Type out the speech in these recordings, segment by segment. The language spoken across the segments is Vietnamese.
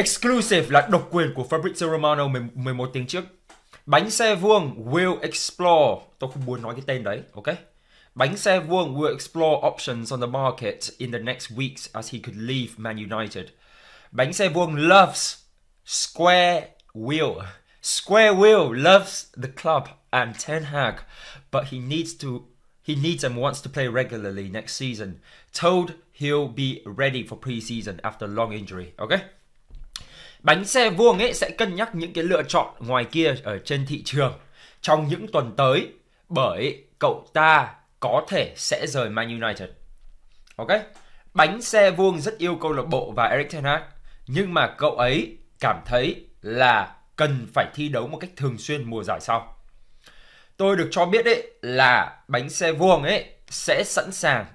Exclusive là độc quyền của Fabrizio Romano 11 tiếng trước. Bánh xe vuông Will Explore. Tôi không muốn nói cái tên đấy, ok? Bánh xe vuông will explore options on the market in the next weeks as he could leave Man United. Bánh xe vuông loves Square Wheel. Square Wheel loves the club and Ten Hag, but he needs to he needs and wants to play regularly next season. Told he'll be ready for pre-season after long injury. Okay? bánh xe vuông ấy sẽ cân nhắc những cái lựa chọn ngoài kia ở trên thị trường trong những tuần tới bởi cậu ta có thể sẽ rời Man United. Ok? Bánh xe vuông rất yêu câu lạc bộ và Eric Ten Hag, nhưng mà cậu ấy cảm thấy là cần phải thi đấu một cách thường xuyên mùa giải sau. Tôi được cho biết đấy là bánh xe vuông ấy sẽ sẵn sàng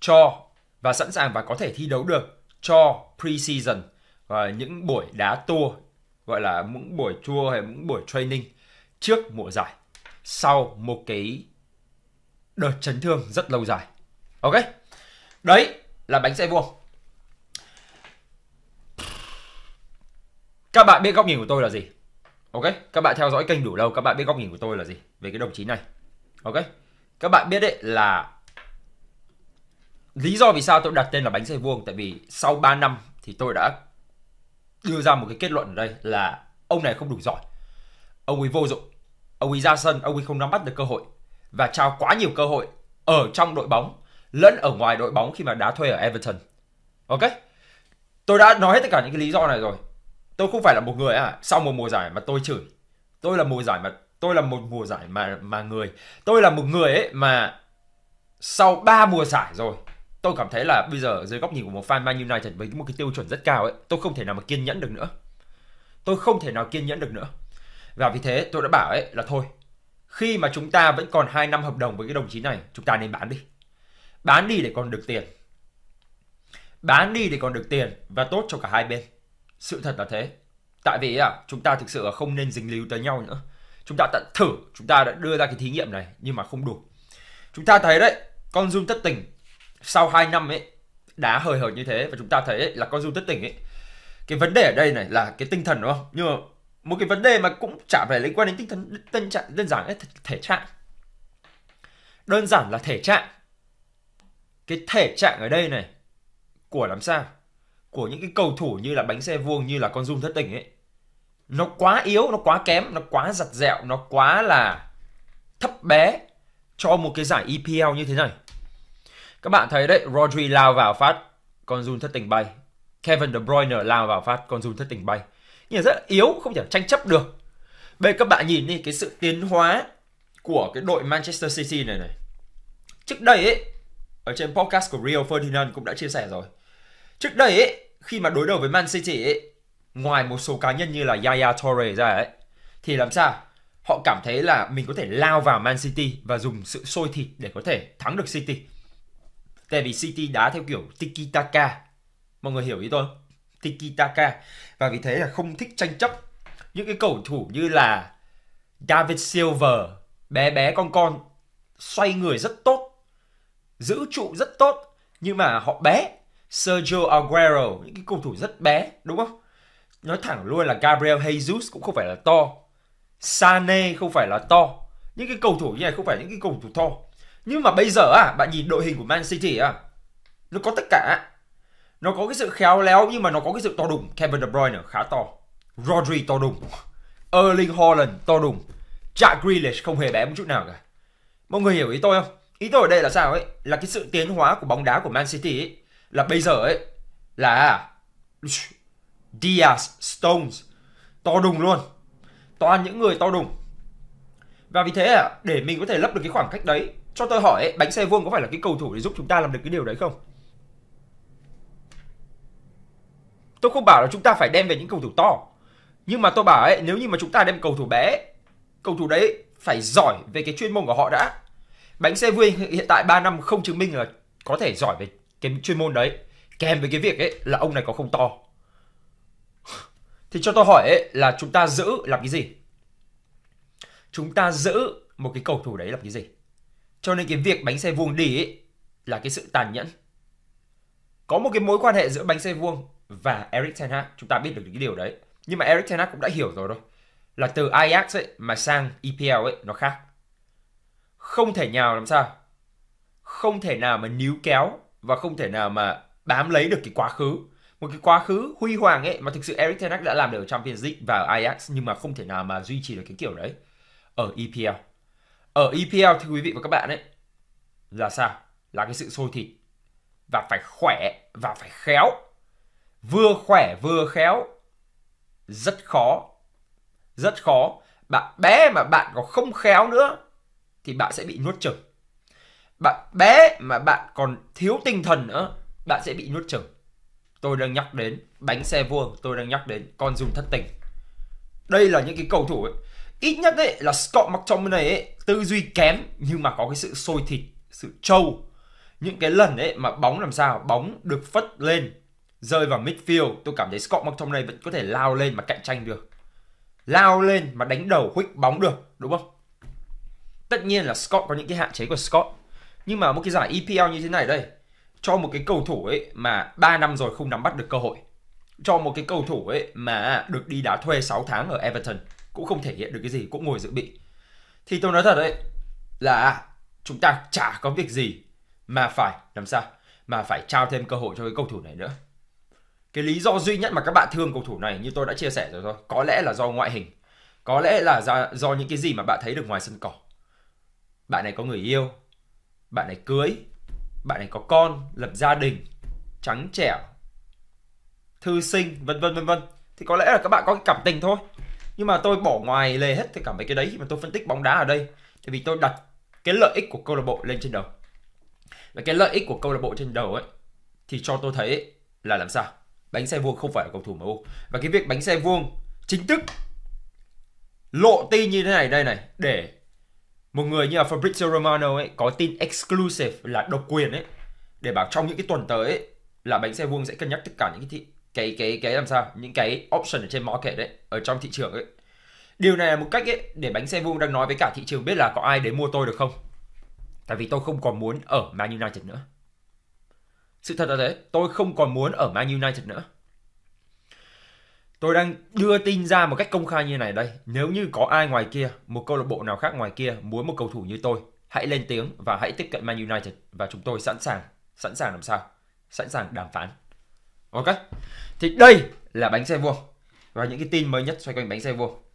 cho và sẵn sàng và có thể thi đấu được cho pre-season và những buổi đá tour gọi là những buổi tour hay những buổi training trước mùa giải sau một cái đợt chấn thương rất lâu dài ok đấy là bánh xe vuông các bạn biết góc nhìn của tôi là gì ok các bạn theo dõi kênh đủ lâu các bạn biết góc nhìn của tôi là gì về cái đồng chí này ok các bạn biết đấy là lý do vì sao tôi đặt tên là bánh xe vuông tại vì sau 3 năm thì tôi đã đưa ra một cái kết luận ở đây là ông này không đủ giỏi ông ấy vô dụng ông ấy ra sân ông ấy không nắm bắt được cơ hội và trao quá nhiều cơ hội ở trong đội bóng lẫn ở ngoài đội bóng khi mà đá thuê ở Everton ok tôi đã nói hết tất cả những cái lý do này rồi tôi không phải là một người à sau một mùa giải mà tôi chửi tôi là mùa giải mà tôi là một mùa giải mà mà người tôi là một người ấy mà sau 3 mùa giải rồi tôi cảm thấy là bây giờ dưới góc nhìn của một fan Man United với một cái tiêu chuẩn rất cao ấy, tôi không thể nào mà kiên nhẫn được nữa. Tôi không thể nào kiên nhẫn được nữa. Và vì thế tôi đã bảo ấy là thôi, khi mà chúng ta vẫn còn 2 năm hợp đồng với cái đồng chí này, chúng ta nên bán đi. Bán đi để còn được tiền. Bán đi để còn được tiền và tốt cho cả hai bên. Sự thật là thế. Tại vì à, chúng ta thực sự không nên dính líu tới nhau nữa. Chúng ta đã thử, chúng ta đã đưa ra cái thí nghiệm này nhưng mà không đủ. Chúng ta thấy đấy, con Zoom thất tình sau 2 năm ấy đá hời hợt như thế và chúng ta thấy ấy, là con du tất tỉnh ấy cái vấn đề ở đây này là cái tinh thần đúng không nhưng mà một cái vấn đề mà cũng chả phải liên quan đến tinh thần tân trạng đơn giản là thể trạng đơn giản là thể trạng cái thể trạng ở đây này của làm sao của những cái cầu thủ như là bánh xe vuông như là con dung thất tình ấy nó quá yếu nó quá kém nó quá giặt dẹo nó quá là thấp bé cho một cái giải EPL như thế này các bạn thấy đấy, Rodri lao vào phát, con Jun thất tình bay. Kevin De Bruyne lao vào phát, con Jun thất tình bay. Nhìn rất yếu, không thể tranh chấp được. Bây các bạn nhìn đi cái sự tiến hóa của cái đội Manchester City này này. Trước đây ấy, ở trên podcast của Rio Ferdinand cũng đã chia sẻ rồi. Trước đây ấy, khi mà đối đầu với Man City ấy, ngoài một số cá nhân như là Yaya Torre ra ấy, thì làm sao? Họ cảm thấy là mình có thể lao vào Man City và dùng sự sôi thịt để có thể thắng được City tại vì City đá theo kiểu tiki taka mọi người hiểu ý tôi không? tiki taka và vì thế là không thích tranh chấp những cái cầu thủ như là David Silver bé bé con con xoay người rất tốt giữ trụ rất tốt nhưng mà họ bé Sergio Aguero những cái cầu thủ rất bé đúng không nói thẳng luôn là Gabriel Jesus cũng không phải là to Sane không phải là to những cái cầu thủ như này không phải những cái cầu thủ to nhưng mà bây giờ à bạn nhìn đội hình của Man City à nó có tất cả nó có cái sự khéo léo nhưng mà nó có cái sự to đùng Kevin De Bruyne khá to Rodri to đùng Erling Haaland to đùng Jack Grealish không hề bé một chút nào cả mọi người hiểu ý tôi không ý tôi ở đây là sao ấy là cái sự tiến hóa của bóng đá của Man City ấy là bây giờ ấy là Diaz Stones to đùng luôn toàn những người to đùng và vì thế à, để mình có thể lấp được cái khoảng cách đấy cho tôi hỏi ấy, bánh xe vuông có phải là cái cầu thủ để giúp chúng ta làm được cái điều đấy không tôi không bảo là chúng ta phải đem về những cầu thủ to nhưng mà tôi bảo ấy nếu như mà chúng ta đem cầu thủ bé cầu thủ đấy phải giỏi về cái chuyên môn của họ đã bánh xe vuông hiện tại 3 năm không chứng minh là có thể giỏi về cái chuyên môn đấy kèm với cái việc ấy là ông này có không to thì cho tôi hỏi ấy là chúng ta giữ làm cái gì chúng ta giữ một cái cầu thủ đấy làm cái gì cho nên cái việc bánh xe vuông đi ấy, là cái sự tàn nhẫn. Có một cái mối quan hệ giữa bánh xe vuông và Eric Ten Hag, chúng ta biết được cái điều đấy. Nhưng mà Eric Ten Hag cũng đã hiểu rồi đó Là từ Ajax ấy mà sang EPL ấy nó khác. Không thể nào làm sao? Không thể nào mà níu kéo và không thể nào mà bám lấy được cái quá khứ một cái quá khứ huy hoàng ấy mà thực sự Eric Ten Hag đã làm được ở Champions League và ở Ajax nhưng mà không thể nào mà duy trì được cái kiểu đấy ở EPL ở EPL thì quý vị và các bạn ấy là sao là cái sự sôi thịt và phải khỏe và phải khéo vừa khỏe vừa khéo rất khó rất khó bạn bé mà bạn còn không khéo nữa thì bạn sẽ bị nuốt chửng bạn bé mà bạn còn thiếu tinh thần nữa bạn sẽ bị nuốt chửng tôi đang nhắc đến bánh xe vuông tôi đang nhắc đến con dùng thất tình đây là những cái cầu thủ ấy, ít nhất ấy là Scott McTominay ấy tư duy kém nhưng mà có cái sự sôi thịt sự trâu những cái lần ấy mà bóng làm sao bóng được phất lên rơi vào midfield tôi cảm thấy Scott McTominay vẫn có thể lao lên mà cạnh tranh được lao lên mà đánh đầu khuếch bóng được đúng không tất nhiên là Scott có những cái hạn chế của Scott nhưng mà một cái giải EPL như thế này đây cho một cái cầu thủ ấy mà 3 năm rồi không nắm bắt được cơ hội cho một cái cầu thủ ấy mà được đi đá thuê 6 tháng ở Everton cũng không thể hiện được cái gì cũng ngồi dự bị thì tôi nói thật đấy là chúng ta chả có việc gì mà phải làm sao mà phải trao thêm cơ hội cho cái cầu thủ này nữa cái lý do duy nhất mà các bạn thương cầu thủ này như tôi đã chia sẻ rồi thôi có lẽ là do ngoại hình có lẽ là do, do những cái gì mà bạn thấy được ngoài sân cỏ bạn này có người yêu bạn này cưới bạn này có con lập gia đình trắng trẻo thư sinh vân vân vân vân thì có lẽ là các bạn có cái cảm tình thôi nhưng mà tôi bỏ ngoài lề hết tất cả mấy cái đấy mà tôi phân tích bóng đá ở đây tại vì tôi đặt cái lợi ích của câu lạc bộ lên trên đầu và cái lợi ích của câu lạc bộ trên đầu ấy thì cho tôi thấy là làm sao bánh xe vuông không phải là cầu thủ MU và cái việc bánh xe vuông chính thức lộ tin như thế này đây này để một người như là Fabrizio Romano ấy có tin exclusive là độc quyền ấy để bảo trong những cái tuần tới ấy, là bánh xe vuông sẽ cân nhắc tất cả những cái thị cái cái cái làm sao những cái option ở trên market đấy ở trong thị trường ấy điều này là một cách ấy để bánh xe vuông đang nói với cả thị trường biết là có ai đến mua tôi được không tại vì tôi không còn muốn ở Man United nữa sự thật là thế tôi không còn muốn ở Man United nữa tôi đang đưa tin ra một cách công khai như này đây nếu như có ai ngoài kia một câu lạc bộ nào khác ngoài kia muốn một cầu thủ như tôi hãy lên tiếng và hãy tiếp cận Man United và chúng tôi sẵn sàng sẵn sàng làm sao sẵn sàng đàm phán Ok. Thì đây là bánh xe vuông và những cái tin mới nhất xoay quanh bánh xe vuông.